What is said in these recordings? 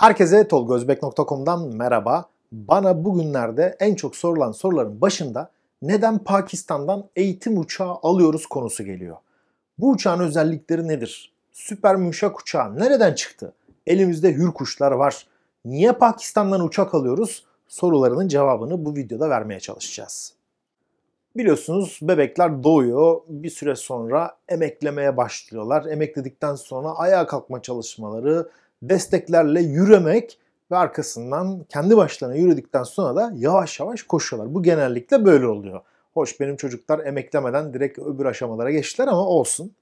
Herkese tolgozbek.com'dan merhaba. Bana bugünlerde en çok sorulan soruların başında neden Pakistan'dan eğitim uçağı alıyoruz konusu geliyor. Bu uçağın özellikleri nedir? Süper müşak uçağı nereden çıktı? Elimizde hür kuşlar var. Niye Pakistan'dan uçak alıyoruz? Sorularının cevabını bu videoda vermeye çalışacağız. Biliyorsunuz bebekler doğuyor. Bir süre sonra emeklemeye başlıyorlar. Emekledikten sonra ayağa kalkma çalışmaları, desteklerle yürümek ve arkasından kendi başlarına yürüdükten sonra da yavaş yavaş koşuyorlar. Bu genellikle böyle oluyor. Hoş benim çocuklar emeklemeden direkt öbür aşamalara geçtiler ama olsun.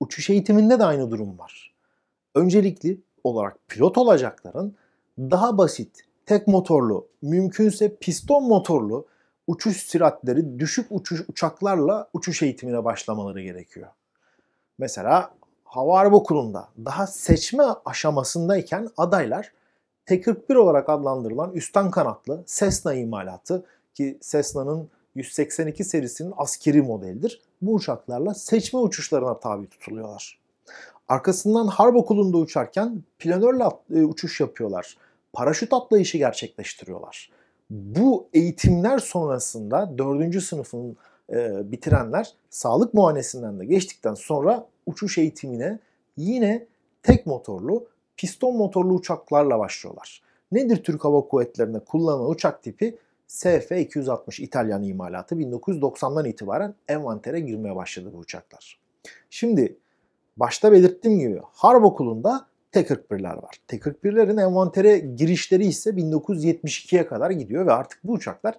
Uçuş eğitiminde de aynı durum var. Öncelikli olarak pilot olacakların daha basit, tek motorlu, mümkünse piston motorlu uçuş süratleri düşük uçuş uçaklarla uçuş eğitimine başlamaları gerekiyor. Mesela Hava Harbi Kurulu'nda daha seçme aşamasındayken adaylar T-41 olarak adlandırılan üstten kanatlı Cessna imalatı ki Cessna'nın 182 serisinin askeri modelidir. Bu uçaklarla seçme uçuşlarına tabi tutuluyorlar. Arkasından harp okulunda uçarken planörle e, uçuş yapıyorlar. Paraşüt atlayışı gerçekleştiriyorlar. Bu eğitimler sonrasında 4. sınıfın e, bitirenler sağlık muayenesinden de geçtikten sonra uçuş eğitimine yine tek motorlu, piston motorlu uçaklarla başlıyorlar. Nedir Türk Hava Kuvvetleri'nde kullanılan uçak tipi? SF-260 İtalyan imalatı 1990'dan itibaren envantere girmeye başladı bu uçaklar. Şimdi başta belirttiğim gibi Harp Okulu'nda T-41'ler var. T-41'lerin envantere girişleri ise 1972'ye kadar gidiyor ve artık bu uçaklar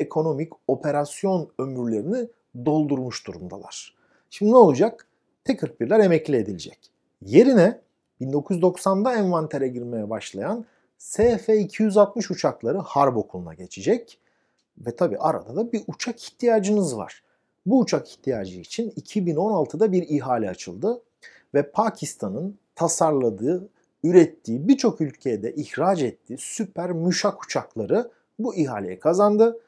ekonomik operasyon ömürlerini doldurmuş durumdalar. Şimdi ne olacak? T41'ler emekli edilecek. Yerine 1990'da envantere girmeye başlayan SF-260 uçakları harp okuluna geçecek. Ve tabi arada da bir uçak ihtiyacınız var. Bu uçak ihtiyacı için 2016'da bir ihale açıldı ve Pakistan'ın tasarladığı, ürettiği birçok ülkeye de ihraç ettiği süper müşak uçakları bu ihaleye kazandı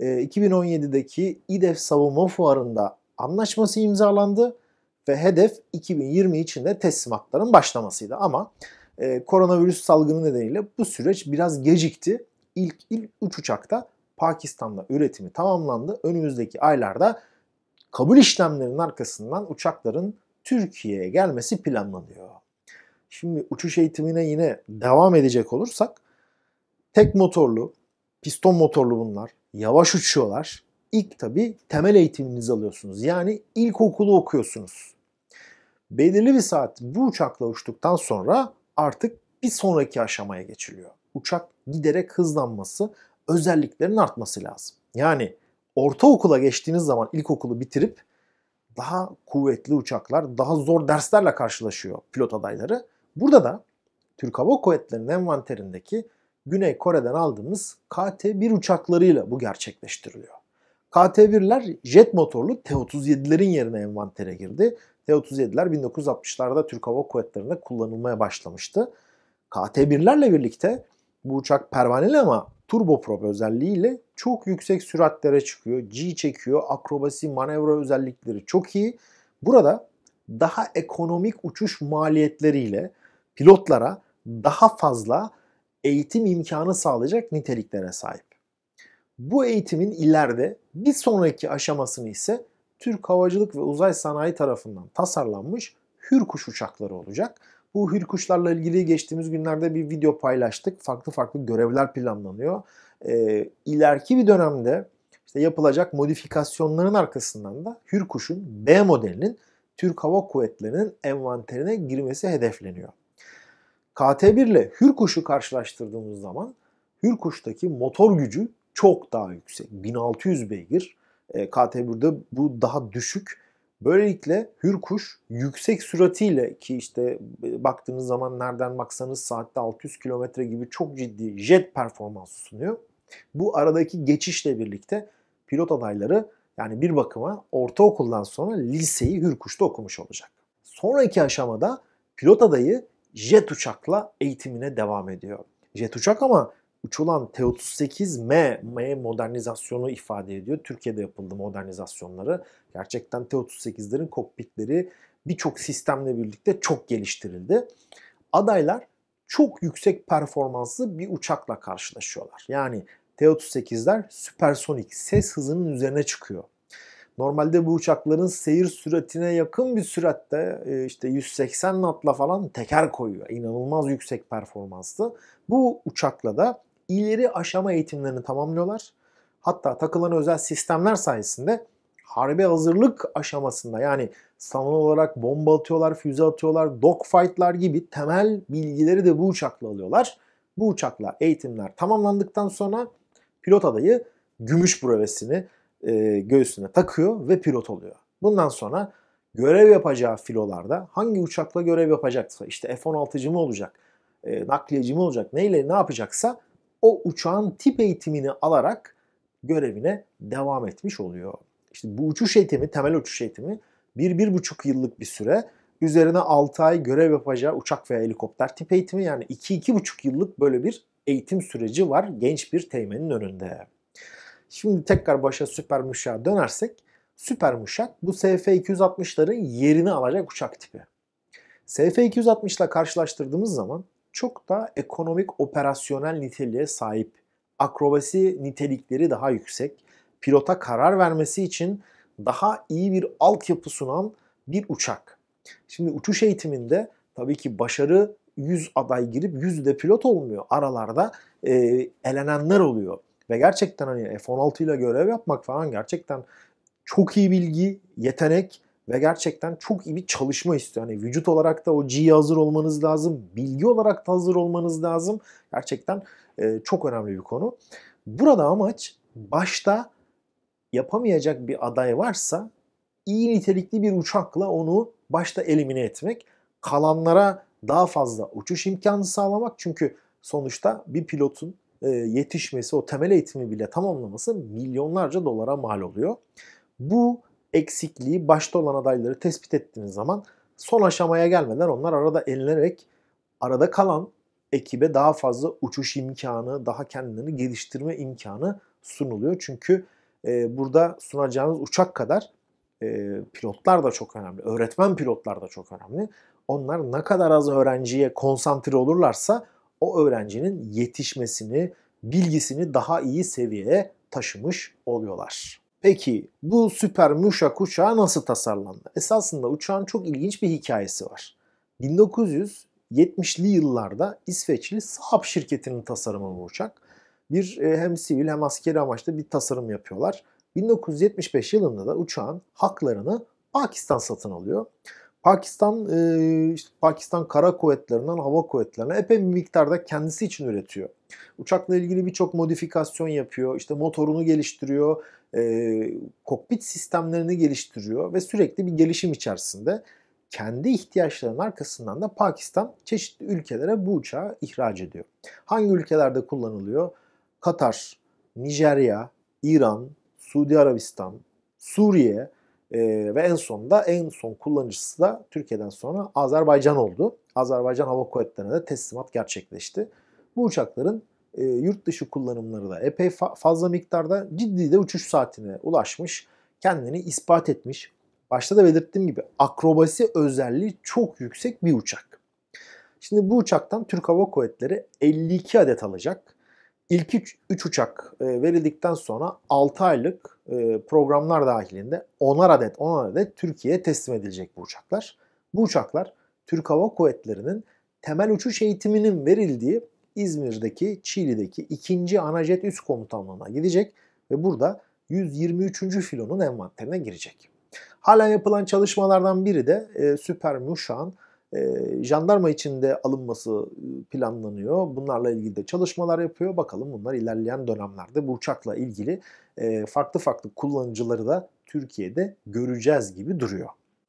2017'deki ee, İDEF Savunma Fuarı'nda anlaşması imzalandı ve hedef 2020 içinde teslimatların başlamasıydı. Ama e, koronavirüs salgını nedeniyle bu süreç biraz gecikti. İlk ilk 3 uçakta Pakistan'da üretimi tamamlandı. Önümüzdeki aylarda kabul işlemlerinin arkasından uçakların Türkiye'ye gelmesi planlanıyor. Şimdi uçuş eğitimine yine devam edecek olursak tek motorlu piston motorlu bunlar. Yavaş uçuyorlar. İlk tabi temel eğitiminizi alıyorsunuz. Yani ilkokulu okuyorsunuz. Belirli bir saat bu uçakla uçtuktan sonra artık bir sonraki aşamaya geçiliyor. Uçak giderek hızlanması, özelliklerin artması lazım. Yani ortaokula geçtiğiniz zaman ilkokulu bitirip daha kuvvetli uçaklar, daha zor derslerle karşılaşıyor pilot adayları. Burada da Türk Hava Kuvvetleri'nin envanterindeki Güney Kore'den aldığımız KT-1 uçaklarıyla bu gerçekleştiriliyor. KT-1'ler jet motorlu T-37'lerin yerine envantere girdi. T-37'ler 1960'larda Türk Hava Kuvvetleri'nde kullanılmaya başlamıştı. KT-1'lerle birlikte bu uçak pervaneli ama turboprop özelliğiyle çok yüksek süratlere çıkıyor. G çekiyor, akrobasi, manevra özellikleri çok iyi. Burada daha ekonomik uçuş maliyetleriyle pilotlara daha fazla eğitim imkanı sağlayacak niteliklere sahip. Bu eğitimin ileride bir sonraki aşamasını ise Türk Havacılık ve Uzay Sanayi tarafından tasarlanmış Hürkuş uçakları olacak. Bu Hürkuşlarla ilgili geçtiğimiz günlerde bir video paylaştık. Farklı farklı görevler planlanıyor. Ee, ileriki bir dönemde işte yapılacak modifikasyonların arkasından da Hürkuş'un B modelinin Türk Hava Kuvvetleri'nin envanterine girmesi hedefleniyor. KT1 ile Hürkuş'u karşılaştırdığımız zaman Hürkuş'taki motor gücü çok daha yüksek. 1600 beygir. E, KT1'de bu daha düşük. Böylelikle Hürkuş yüksek süratiyle ki işte e, baktığınız zaman nereden baksanız saatte 600 kilometre gibi çok ciddi jet performansı sunuyor. Bu aradaki geçişle birlikte pilot adayları yani bir bakıma ortaokuldan sonra liseyi Hürkuş'ta okumuş olacak. Sonraki aşamada pilot adayı jet uçakla eğitimine devam ediyor. Jet uçak ama uçulan T-38M M modernizasyonu ifade ediyor. Türkiye'de yapıldı modernizasyonları. Gerçekten T-38'lerin kokpitleri birçok sistemle birlikte çok geliştirildi. Adaylar çok yüksek performanslı bir uçakla karşılaşıyorlar. Yani T-38'ler süpersonik ses hızının üzerine çıkıyor. Normalde bu uçakların seyir süratine yakın bir süratte e, işte 180 knotla falan teker koyuyor. İnanılmaz yüksek performanslı. Bu uçakla da ileri aşama eğitimlerini tamamlıyorlar. Hatta takılan özel sistemler sayesinde harbe hazırlık aşamasında yani sanal olarak bomba atıyorlar, füze atıyorlar, dogfightlar gibi temel bilgileri de bu uçakla alıyorlar. Bu uçakla eğitimler tamamlandıktan sonra pilot adayı gümüş brevesini e, göğsüne takıyor ve pilot oluyor. Bundan sonra görev yapacağı filolarda hangi uçakla görev yapacaksa işte F-16'cı mı olacak, e, nakliyeci mi olacak neyle ne yapacaksa o uçağın tip eğitimini alarak görevine devam etmiş oluyor. İşte bu uçuş eğitimi, temel uçuş eğitimi bir bir buçuk yıllık bir süre üzerine 6 ay görev yapacağı uçak veya helikopter tip eğitimi yani 2-2,5 yıllık böyle bir eğitim süreci var genç bir teğmenin önünde. Şimdi tekrar başa süper müşağa dönersek süper muşak bu SF-260'ların yerini alacak uçak tipi. SF-260 ile karşılaştırdığımız zaman çok daha ekonomik operasyonel niteliğe sahip. Akrobasi nitelikleri daha yüksek. Pilota karar vermesi için daha iyi bir altyapı sunan bir uçak. Şimdi uçuş eğitiminde tabii ki başarı 100 aday girip 100 de pilot olmuyor. Aralarda e, elenenler oluyor. Ve gerçekten hani F-16 ile görev yapmak falan gerçekten çok iyi bilgi, yetenek ve gerçekten çok iyi bir çalışma istiyor. Hani vücut olarak da o G'ye hazır olmanız lazım. Bilgi olarak da hazır olmanız lazım. Gerçekten e, çok önemli bir konu. Burada amaç başta yapamayacak bir aday varsa iyi nitelikli bir uçakla onu başta elimine etmek. Kalanlara daha fazla uçuş imkanı sağlamak. Çünkü sonuçta bir pilotun yetişmesi, o temel eğitimi bile tamamlaması milyonlarca dolara mal oluyor. Bu eksikliği başta olan adayları tespit ettiğiniz zaman son aşamaya gelmeden onlar arada elenerek, arada kalan ekibe daha fazla uçuş imkanı, daha kendilerini geliştirme imkanı sunuluyor. Çünkü e, burada sunacağınız uçak kadar e, pilotlar da çok önemli. Öğretmen pilotlar da çok önemli. Onlar ne kadar az öğrenciye konsantre olurlarsa o öğrencinin yetişmesini, bilgisini daha iyi seviyeye taşımış oluyorlar. Peki bu süper muşak uçağı nasıl tasarlandı? Esasında uçağın çok ilginç bir hikayesi var. 1970'li yıllarda İsveçli Saab şirketinin tasarımı bu uçak. Bir e, hem sivil hem askeri amaçlı bir tasarım yapıyorlar. 1975 yılında da uçağın haklarını Pakistan satın alıyor. Pakistan e, işte Pakistan kara kuvvetlerinden hava kuvvetlerine epey bir miktarda kendisi için üretiyor. Uçakla ilgili birçok modifikasyon yapıyor. İşte motorunu geliştiriyor. E, kokpit sistemlerini geliştiriyor ve sürekli bir gelişim içerisinde kendi ihtiyaçlarının arkasından da Pakistan çeşitli ülkelere bu uçağı ihraç ediyor. Hangi ülkelerde kullanılıyor? Katar, Nijerya, İran, Suudi Arabistan, Suriye e, ve en sonunda en son kullanıcısı da Türkiye'den sonra Azerbaycan oldu. Azerbaycan Hava Kuvvetleri'ne de teslimat gerçekleşti. Bu uçakların e, yurt dışı kullanımları da epey fa fazla miktarda ciddi de uçuş saatine ulaşmış. Kendini ispat etmiş. Başta da belirttiğim gibi akrobasi özelliği çok yüksek bir uçak. Şimdi bu uçaktan Türk Hava Kuvvetleri 52 adet alacak. İlk 3 uçak e, verildikten sonra 6 aylık e, programlar dahilinde 10'ar adet 10'ar adet Türkiye'ye teslim edilecek bu uçaklar. Bu uçaklar Türk Hava Kuvvetleri'nin temel uçuş eğitiminin verildiği İzmir'deki, Çiğli'deki 2. Anajet Üst Komutanlığı'na gidecek ve burada 123. filonun envanterine girecek. Halen yapılan çalışmalardan biri de e, Süper Muşak'ın jandarma içinde alınması planlanıyor. Bunlarla ilgili de çalışmalar yapıyor. Bakalım bunlar ilerleyen dönemlerde bu uçakla ilgili farklı farklı kullanıcıları da Türkiye'de göreceğiz gibi duruyor.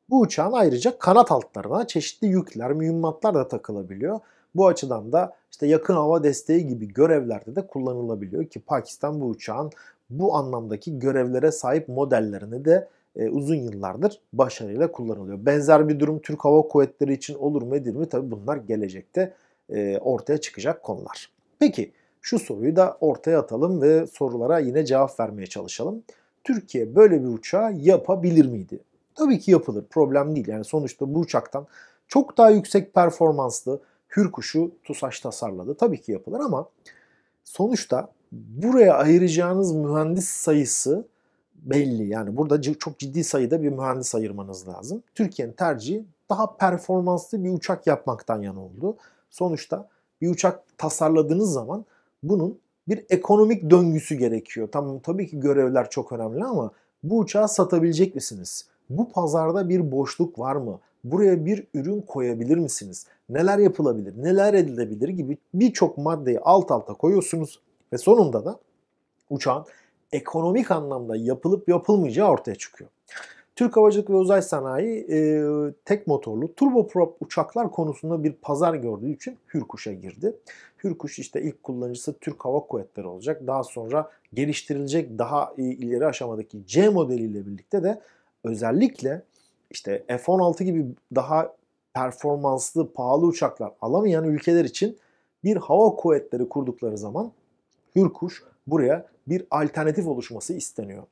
Bu uçağın ayrıca kanat altlarına çeşitli yükler, mühimmatlar da takılabiliyor. Bu açıdan da işte yakın hava desteği gibi görevlerde de kullanılabiliyor ki Pakistan bu uçağın bu anlamdaki görevlere sahip modellerini de e, uzun yıllardır başarıyla kullanılıyor. Benzer bir durum Türk Hava Kuvvetleri için olur mu değil mi? Tabi bunlar gelecekte e, ortaya çıkacak konular. Peki şu soruyu da ortaya atalım ve sorulara yine cevap vermeye çalışalım. Türkiye böyle bir uçağı yapabilir miydi? Tabii ki yapılır. Problem değil. Yani sonuçta bu uçaktan çok daha yüksek performanslı Hürkuş'u TUSAŞ tasarladı. Tabii ki yapılır ama sonuçta buraya ayıracağınız mühendis sayısı belli. Yani burada çok ciddi sayıda bir mühendis ayırmanız lazım. Türkiye'nin tercihi daha performanslı bir uçak yapmaktan yana oldu. Sonuçta bir uçak tasarladığınız zaman bunun bir ekonomik döngüsü gerekiyor. Tamam tabii ki görevler çok önemli ama bu uçağı satabilecek misiniz? Bu pazarda bir boşluk var mı? Buraya bir ürün koyabilir misiniz? Neler yapılabilir? Neler edilebilir gibi birçok maddeyi alt alta koyuyorsunuz ve sonunda da uçağın ekonomik anlamda yapılıp yapılmayacağı ortaya çıkıyor. Türk Havacılık ve Uzay Sanayi e, tek motorlu turboprop uçaklar konusunda bir pazar gördüğü için Hürkuş'a girdi. Hürkuş işte ilk kullanıcısı Türk Hava Kuvvetleri olacak. Daha sonra geliştirilecek daha e, ileri aşamadaki C modeliyle birlikte de özellikle işte F-16 gibi daha performanslı pahalı uçaklar alamayan ülkeler için bir hava kuvvetleri kurdukları zaman Hürkuş buraya bir alternatif oluşması isteniyor.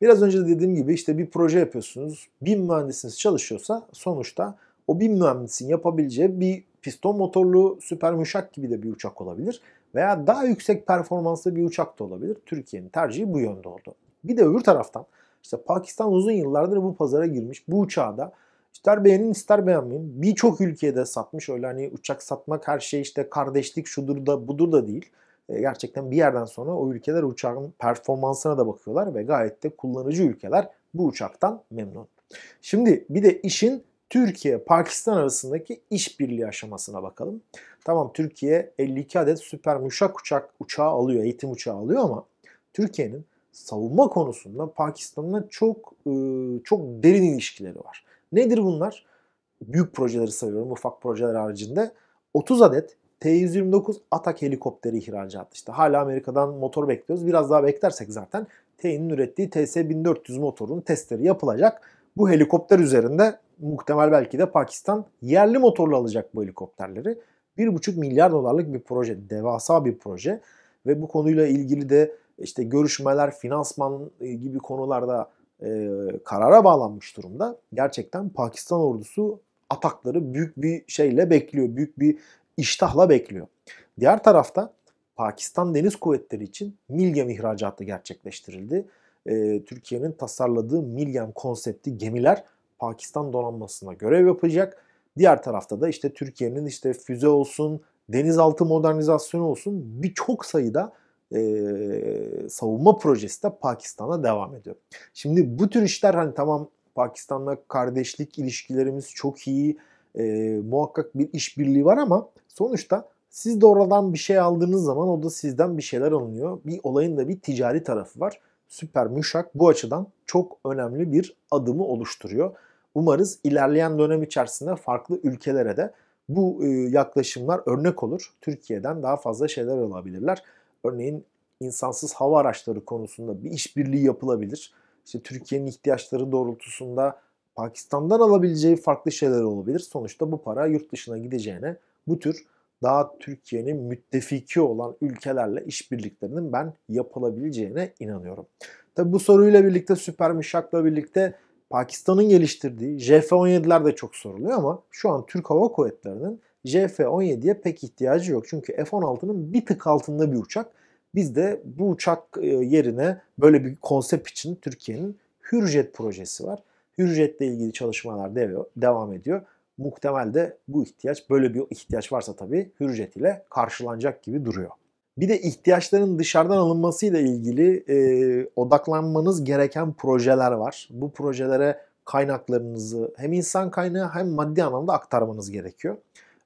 Biraz önce de dediğim gibi işte bir proje yapıyorsunuz. Bin mühendisiniz çalışıyorsa sonuçta o bin mühendisin yapabileceği bir piston motorlu süper müşak gibi de bir uçak olabilir. Veya daha yüksek performanslı bir uçak da olabilir. Türkiye'nin tercihi bu yönde oldu. Bir de öbür taraftan işte Pakistan uzun yıllardır bu pazara girmiş. Bu uçağı da ister beğenin ister beğenmeyin birçok ülkede satmış. Öyle hani uçak satmak her şey işte kardeşlik şudur da budur da değil. E, gerçekten bir yerden sonra o ülkeler uçağın performansına da bakıyorlar ve gayet de kullanıcı ülkeler bu uçaktan memnun. Şimdi bir de işin Türkiye-Pakistan arasındaki işbirliği aşamasına bakalım. Tamam Türkiye 52 adet süper muşak uçak uçağı alıyor, eğitim uçağı alıyor ama Türkiye'nin savunma konusunda Pakistan'la çok e, çok derin ilişkileri var. Nedir bunlar? Büyük projeleri sayıyorum ufak projeler haricinde. 30 adet T-129 Atak helikopteri ihracat. işte. hala Amerika'dan motor bekliyoruz. Biraz daha beklersek zaten T'nin ürettiği TS-1400 motorun testleri yapılacak. Bu helikopter üzerinde muhtemel belki de Pakistan yerli motorla alacak bu helikopterleri. 1,5 milyar dolarlık bir proje, devasa bir proje ve bu konuyla ilgili de işte görüşmeler, finansman e, gibi konularda e, karara bağlanmış durumda. Gerçekten Pakistan ordusu atakları büyük bir şeyle bekliyor. Büyük bir iştahla bekliyor. Diğer tarafta Pakistan Deniz Kuvvetleri için Milgem ihracatı gerçekleştirildi. E, Türkiye'nin tasarladığı Milgem konsepti gemiler Pakistan donanmasına görev yapacak. Diğer tarafta da işte Türkiye'nin işte füze olsun, denizaltı modernizasyonu olsun birçok sayıda e, savunma projesi de Pakistan'a devam ediyor. Şimdi bu tür işler hani tamam Pakistan'la kardeşlik ilişkilerimiz çok iyi, e, muhakkak bir işbirliği var ama Sonuçta siz de oradan bir şey aldığınız zaman o da sizden bir şeyler alınıyor. Bir olayın da bir ticari tarafı var. Süper Müşak bu açıdan çok önemli bir adımı oluşturuyor. Umarız ilerleyen dönem içerisinde farklı ülkelere de bu e, yaklaşımlar örnek olur. Türkiye'den daha fazla şeyler alabilirler. Örneğin insansız hava araçları konusunda bir işbirliği yapılabilir. İşte Türkiye'nin ihtiyaçları doğrultusunda Pakistan'dan alabileceği farklı şeyler olabilir. Sonuçta bu para yurt dışına gideceğine bu tür daha Türkiye'nin müttefiki olan ülkelerle işbirliklerinin ben yapılabileceğine inanıyorum. Tabi bu soruyla birlikte süper müşakla birlikte Pakistan'ın geliştirdiği JF-17'ler de çok soruluyor ama şu an Türk Hava Kuvvetleri'nin JF-17'ye pek ihtiyacı yok. Çünkü F-16'nın bir tık altında bir uçak. Biz de bu uçak e, yerine böyle bir konsept için Türkiye'nin Hürjet projesi var. Hürjet'le ilgili çalışmalar devam ediyor muhtemelde bu ihtiyaç böyle bir ihtiyaç varsa tabii hürjet ile karşılanacak gibi duruyor. Bir de ihtiyaçların dışarıdan alınmasıyla ilgili e, odaklanmanız gereken projeler var. Bu projelere kaynaklarınızı hem insan kaynağı hem maddi anlamda aktarmanız gerekiyor.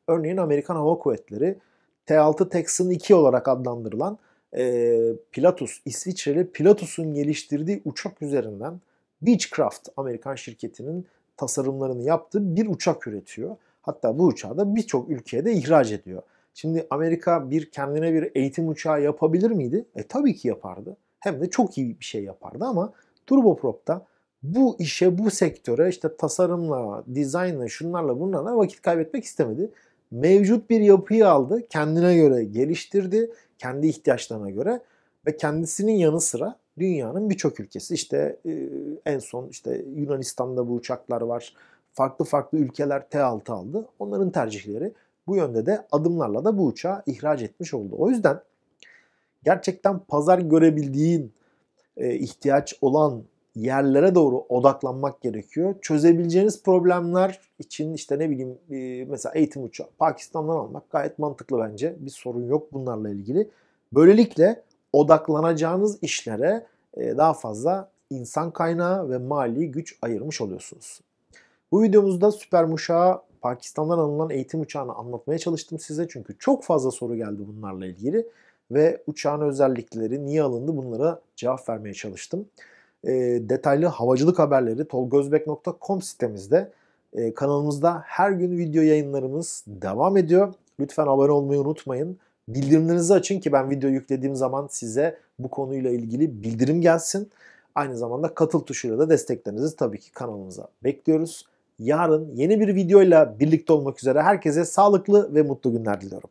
Örneğin Amerikan Hava Kuvvetleri T6 Texan 2 olarak adlandırılan e, Pilatus, İsviçreli Pilatus'un geliştirdiği uçak üzerinden Beechcraft Amerikan şirketinin tasarımlarını yaptığı bir uçak üretiyor. Hatta bu uçağı da birçok ülkeye de ihraç ediyor. Şimdi Amerika bir kendine bir eğitim uçağı yapabilir miydi? E tabii ki yapardı. Hem de çok iyi bir şey yapardı ama turboprop bu işe, bu sektöre işte tasarımla, dizaynla, şunlarla bunlarla vakit kaybetmek istemedi. Mevcut bir yapıyı aldı, kendine göre geliştirdi, kendi ihtiyaçlarına göre ve kendisinin yanı sıra dünyanın birçok ülkesi işte e, en son işte Yunanistan'da bu uçaklar var. Farklı farklı ülkeler T6 aldı. Onların tercihleri bu yönde de adımlarla da bu uçağı ihraç etmiş oldu. O yüzden gerçekten pazar görebildiğin e, ihtiyaç olan yerlere doğru odaklanmak gerekiyor. Çözebileceğiniz problemler için işte ne bileyim e, mesela eğitim uçağı Pakistan'dan almak gayet mantıklı bence. Bir sorun yok bunlarla ilgili. Böylelikle odaklanacağınız işlere e, daha fazla insan kaynağı ve mali güç ayırmış oluyorsunuz. Bu videomuzda süper uçağı Pakistan'dan alınan eğitim uçağını anlatmaya çalıştım size. Çünkü çok fazla soru geldi bunlarla ilgili. Ve uçağın özellikleri niye alındı bunlara cevap vermeye çalıştım. E, detaylı havacılık haberleri tolgozbek.com sitemizde e, kanalımızda her gün video yayınlarımız devam ediyor. Lütfen abone olmayı unutmayın. Bildirimlerinizi açın ki ben video yüklediğim zaman size bu konuyla ilgili bildirim gelsin. Aynı zamanda katıl tuşuyla da desteklerinizi tabii ki kanalımıza bekliyoruz. Yarın yeni bir videoyla birlikte olmak üzere herkese sağlıklı ve mutlu günler diliyorum.